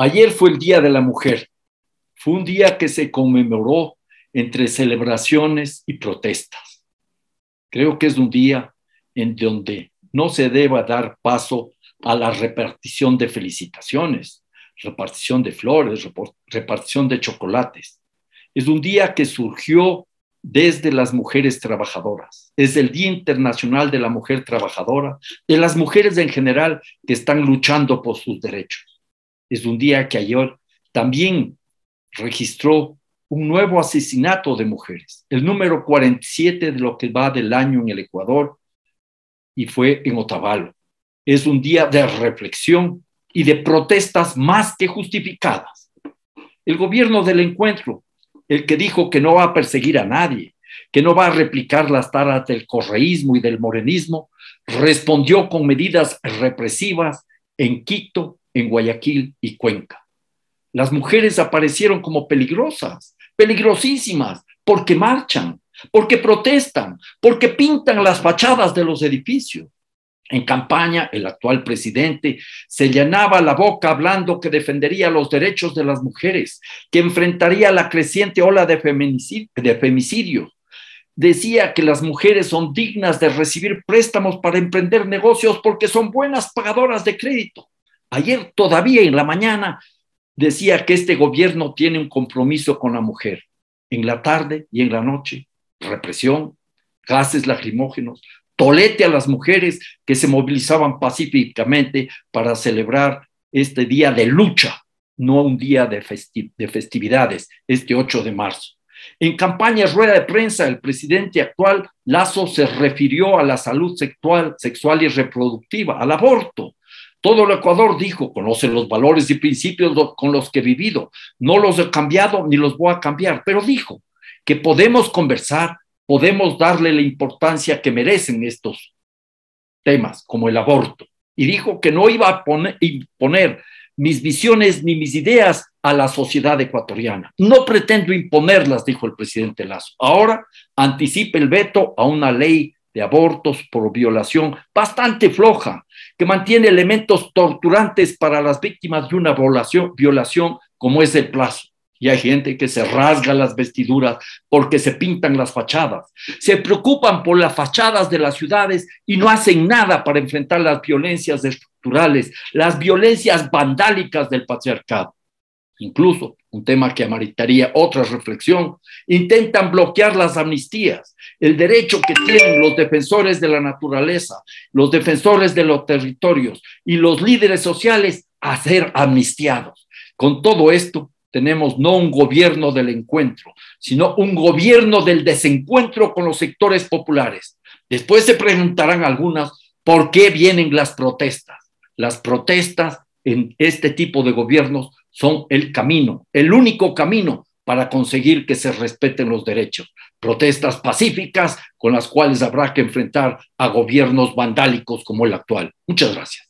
Ayer fue el Día de la Mujer. Fue un día que se conmemoró entre celebraciones y protestas. Creo que es un día en donde no se deba dar paso a la repartición de felicitaciones, repartición de flores, repartición de chocolates. Es un día que surgió desde las mujeres trabajadoras. desde el Día Internacional de la Mujer Trabajadora, de las mujeres en general que están luchando por sus derechos es un día que ayer también registró un nuevo asesinato de mujeres, el número 47 de lo que va del año en el Ecuador, y fue en Otavalo. Es un día de reflexión y de protestas más que justificadas. El gobierno del encuentro, el que dijo que no va a perseguir a nadie, que no va a replicar las taras del correísmo y del morenismo, respondió con medidas represivas en Quito, en Guayaquil y Cuenca. Las mujeres aparecieron como peligrosas, peligrosísimas, porque marchan, porque protestan, porque pintan las fachadas de los edificios. En campaña, el actual presidente se llenaba la boca hablando que defendería los derechos de las mujeres, que enfrentaría la creciente ola de, femicidio. de femicidio, Decía que las mujeres son dignas de recibir préstamos para emprender negocios porque son buenas pagadoras de crédito. Ayer todavía en la mañana decía que este gobierno tiene un compromiso con la mujer. En la tarde y en la noche, represión, gases lacrimógenos, tolete a las mujeres que se movilizaban pacíficamente para celebrar este día de lucha, no un día de, festividades, este 8 de marzo. En campaña rueda de prensa, el presidente actual Lazo se refirió a la salud sexual, sexual y reproductiva, al aborto, todo el Ecuador dijo, conoce los valores y principios con los que he vivido. No los he cambiado ni los voy a cambiar, pero dijo que podemos conversar, podemos darle la importancia que merecen estos temas, como el aborto. Y dijo que no iba a imponer mis visiones ni mis ideas a la sociedad ecuatoriana. No pretendo imponerlas, dijo el presidente Lazo. Ahora anticipe el veto a una ley abortos por violación bastante floja, que mantiene elementos torturantes para las víctimas de una violación, violación como es el plazo. Y hay gente que se rasga las vestiduras porque se pintan las fachadas. Se preocupan por las fachadas de las ciudades y no hacen nada para enfrentar las violencias estructurales, las violencias vandálicas del patriarcado incluso un tema que amaritaría otra reflexión, intentan bloquear las amnistías, el derecho que tienen los defensores de la naturaleza, los defensores de los territorios y los líderes sociales a ser amnistiados. Con todo esto, tenemos no un gobierno del encuentro, sino un gobierno del desencuentro con los sectores populares. Después se preguntarán algunas por qué vienen las protestas. Las protestas en este tipo de gobiernos son el camino, el único camino para conseguir que se respeten los derechos. Protestas pacíficas con las cuales habrá que enfrentar a gobiernos vandálicos como el actual. Muchas gracias.